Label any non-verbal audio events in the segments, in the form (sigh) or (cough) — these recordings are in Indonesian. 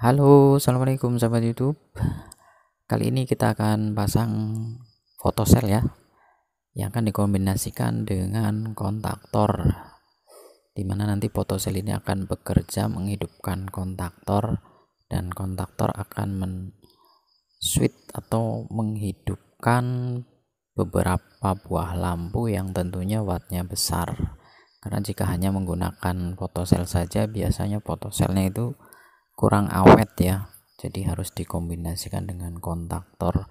Halo, assalamualaikum sahabat YouTube. Kali ini kita akan pasang sel ya, yang akan dikombinasikan dengan kontaktor, dimana nanti sel ini akan bekerja menghidupkan kontaktor dan kontaktor akan men switch atau menghidupkan beberapa buah lampu yang tentunya wattnya besar. Karena jika hanya menggunakan sel saja, biasanya selnya itu kurang awet ya jadi harus dikombinasikan dengan kontaktor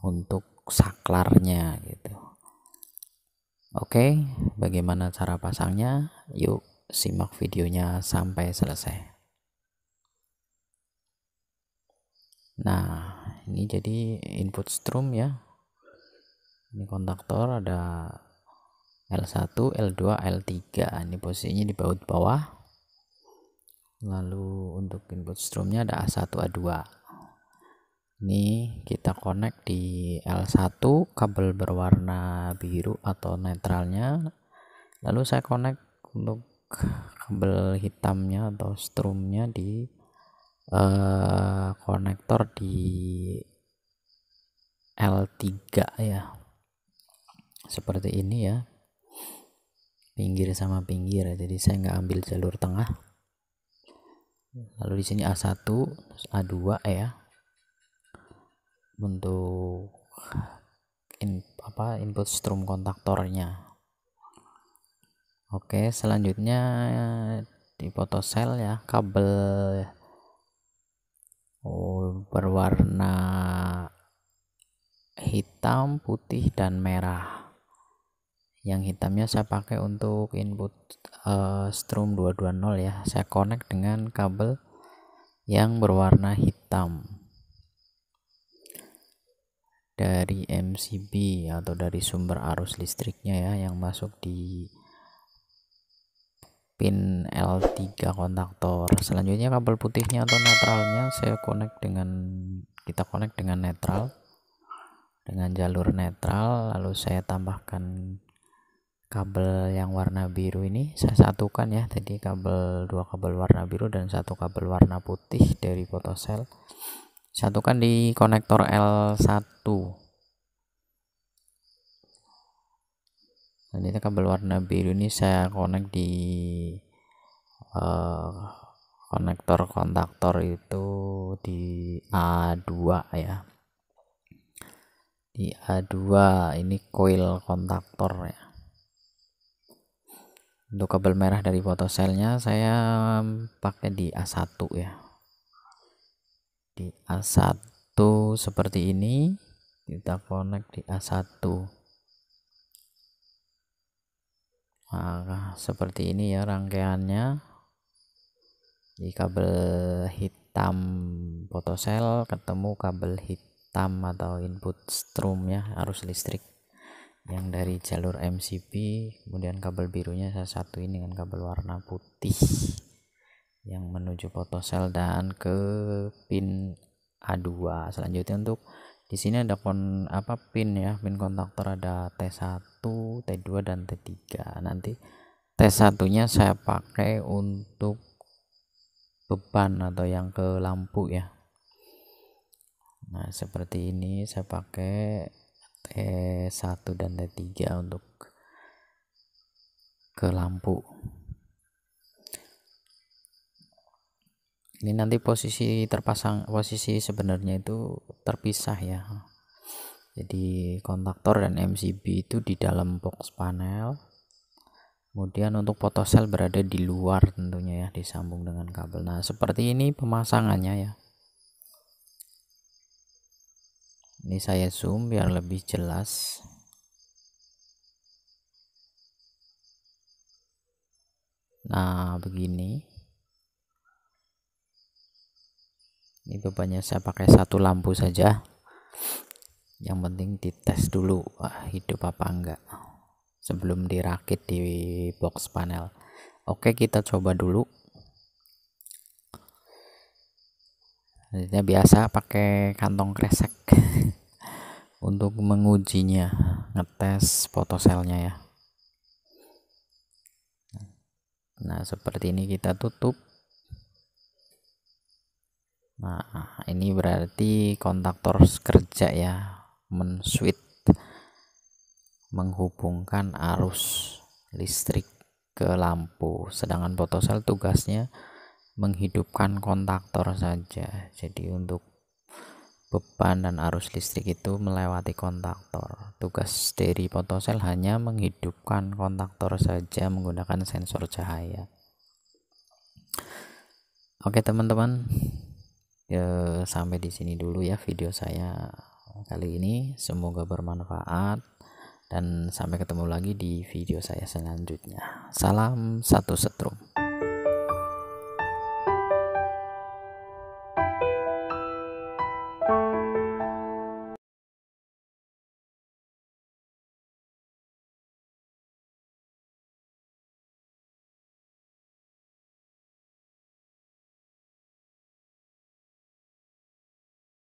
untuk saklarnya gitu oke bagaimana cara pasangnya yuk simak videonya sampai selesai nah ini jadi input strum ya ini kontaktor ada L1, L2, L3 ini posisinya di baut bawah lalu untuk input strumnya ada A1 A2 ini kita connect di L1 kabel berwarna biru atau netralnya lalu saya connect untuk kabel hitamnya atau strumnya di uh, konektor di L3 ya seperti ini ya pinggir sama pinggir jadi saya nggak ambil jalur tengah lalu di sini A1 A2 ya untuk in, apa input strum kontaktornya oke selanjutnya di foto sel ya kabel ya. oh, berwarna hitam putih dan merah yang hitamnya saya pakai untuk input uh, strum 220 ya saya connect dengan kabel yang berwarna hitam dari MCB atau dari sumber arus listriknya ya yang masuk di pin L3 kontaktor selanjutnya kabel putihnya atau netralnya saya connect dengan kita connect dengan netral dengan jalur netral lalu saya tambahkan kabel yang warna biru ini saya satukan ya tadi kabel dua kabel warna biru dan satu kabel warna putih dari potosel satukan di konektor L1 dan ini kabel warna biru ini saya connect di uh, konektor kontaktor itu di A2 ya di A2 ini coil kontaktor ya untuk kabel merah dari fotoselnya saya pakai di A1 ya di A1 seperti ini kita connect di A1 nah, seperti ini ya rangkaiannya di kabel hitam fotosel ketemu kabel hitam atau input strum ya arus listrik yang dari jalur MCB kemudian kabel birunya saya satuin dengan kabel warna putih yang menuju sel dan ke pin A2 selanjutnya untuk di sini ada kon apa pin ya pin kontaktor ada T1 T2 dan T3 nanti T1 nya saya pakai untuk beban atau yang ke lampu ya nah seperti ini saya pakai T1 dan T3 untuk ke lampu ini nanti posisi terpasang posisi sebenarnya itu terpisah ya jadi kontaktor dan MCB itu di dalam box panel kemudian untuk potosel berada di luar tentunya ya disambung dengan kabel nah seperti ini pemasangannya ya ini saya zoom biar lebih jelas nah begini ini bebannya saya pakai satu lampu saja yang penting dites dulu hidup apa enggak sebelum dirakit di box panel oke kita coba dulu selanjutnya biasa pakai kantong kresek (laughs) untuk mengujinya ngetes fotoselnya ya nah seperti ini kita tutup nah ini berarti kontaktor kerja ya men switch menghubungkan arus listrik ke lampu sedangkan fotosel tugasnya menghidupkan kontaktor saja jadi untuk beban dan arus listrik itu melewati kontaktor tugas dari fotosel hanya menghidupkan kontaktor saja menggunakan sensor cahaya oke teman-teman ya, sampai di sini dulu ya video saya kali ini semoga bermanfaat dan sampai ketemu lagi di video saya selanjutnya salam satu setrum